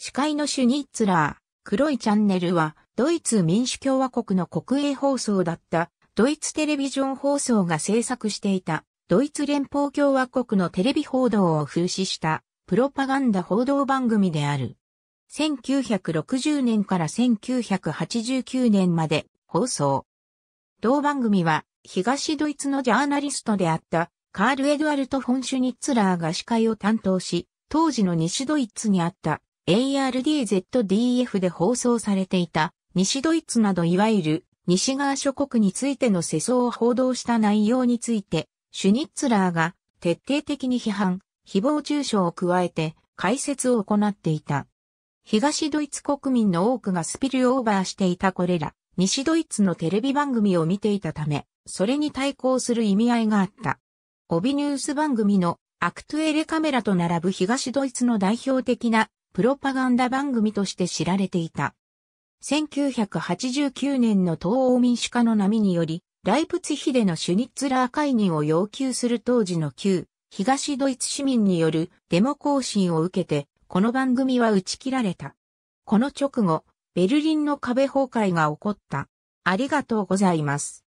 司会のシュニッツラー、黒いチャンネルは、ドイツ民主共和国の国営放送だった、ドイツテレビジョン放送が制作していた、ドイツ連邦共和国のテレビ報道を風刺した、プロパガンダ報道番組である。1960年から1989年まで放送。同番組は、東ドイツのジャーナリストであった、カール・エドワルト・フォン・シュニッツラーが司会を担当し、当時の西ドイツにあった ARDZDF で放送されていた西ドイツなどいわゆる西側諸国についての世相を報道した内容について、シュニッツラーが徹底的に批判、誹謗中傷を加えて解説を行っていた。東ドイツ国民の多くがスピルオーバーしていたこれら、西ドイツのテレビ番組を見ていたため、それに対抗する意味合いがあった。帯ニュース番組のアクトゥエレカメラと並ぶ東ドイツの代表的なプロパガンダ番組として知られていた。1989年の東欧民主化の波により、ライプツヒでのシュニッツラー解任を要求する当時の旧東ドイツ市民によるデモ行進を受けて、この番組は打ち切られた。この直後、ベルリンの壁崩壊が起こった。ありがとうございます。